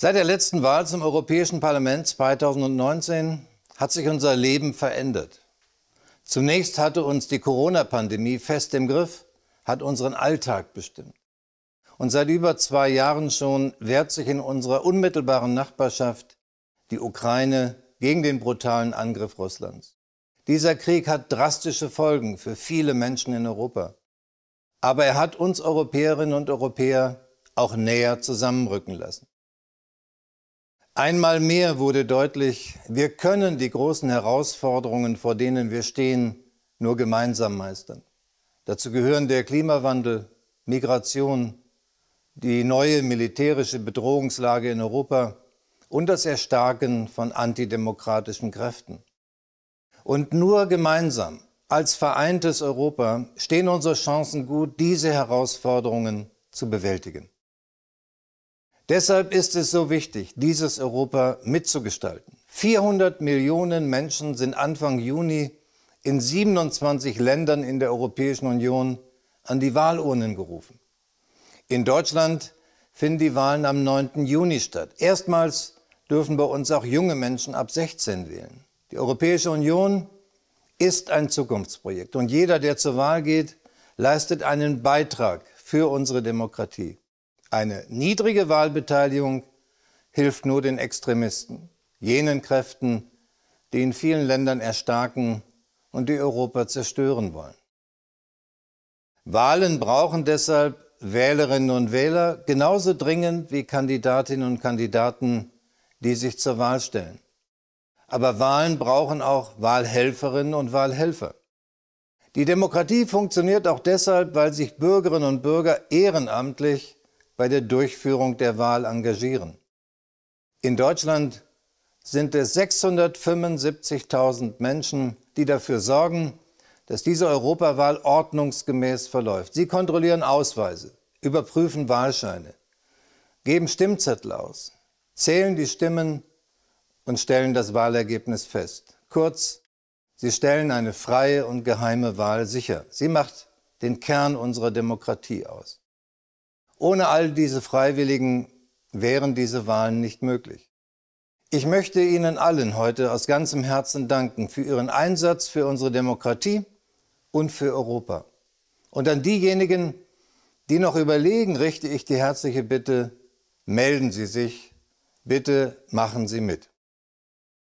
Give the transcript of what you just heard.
Seit der letzten Wahl zum Europäischen Parlament 2019 hat sich unser Leben verändert. Zunächst hatte uns die Corona-Pandemie fest im Griff, hat unseren Alltag bestimmt. Und seit über zwei Jahren schon wehrt sich in unserer unmittelbaren Nachbarschaft die Ukraine gegen den brutalen Angriff Russlands. Dieser Krieg hat drastische Folgen für viele Menschen in Europa. Aber er hat uns Europäerinnen und Europäer auch näher zusammenrücken lassen. Einmal mehr wurde deutlich, wir können die großen Herausforderungen, vor denen wir stehen, nur gemeinsam meistern. Dazu gehören der Klimawandel, Migration, die neue militärische Bedrohungslage in Europa und das Erstarken von antidemokratischen Kräften. Und nur gemeinsam, als vereintes Europa, stehen unsere Chancen gut, diese Herausforderungen zu bewältigen. Deshalb ist es so wichtig, dieses Europa mitzugestalten. 400 Millionen Menschen sind Anfang Juni in 27 Ländern in der Europäischen Union an die Wahlurnen gerufen. In Deutschland finden die Wahlen am 9. Juni statt. Erstmals dürfen bei uns auch junge Menschen ab 16 wählen. Die Europäische Union ist ein Zukunftsprojekt und jeder, der zur Wahl geht, leistet einen Beitrag für unsere Demokratie. Eine niedrige Wahlbeteiligung hilft nur den Extremisten, jenen Kräften, die in vielen Ländern erstarken und die Europa zerstören wollen. Wahlen brauchen deshalb Wählerinnen und Wähler genauso dringend wie Kandidatinnen und Kandidaten, die sich zur Wahl stellen. Aber Wahlen brauchen auch Wahlhelferinnen und Wahlhelfer. Die Demokratie funktioniert auch deshalb, weil sich Bürgerinnen und Bürger ehrenamtlich bei der Durchführung der Wahl engagieren. In Deutschland sind es 675.000 Menschen, die dafür sorgen, dass diese Europawahl ordnungsgemäß verläuft. Sie kontrollieren Ausweise, überprüfen Wahlscheine, geben Stimmzettel aus, zählen die Stimmen und stellen das Wahlergebnis fest. Kurz, sie stellen eine freie und geheime Wahl sicher. Sie macht den Kern unserer Demokratie aus. Ohne all diese Freiwilligen wären diese Wahlen nicht möglich. Ich möchte Ihnen allen heute aus ganzem Herzen danken für Ihren Einsatz für unsere Demokratie und für Europa. Und an diejenigen, die noch überlegen, richte ich die herzliche Bitte, melden Sie sich, bitte machen Sie mit.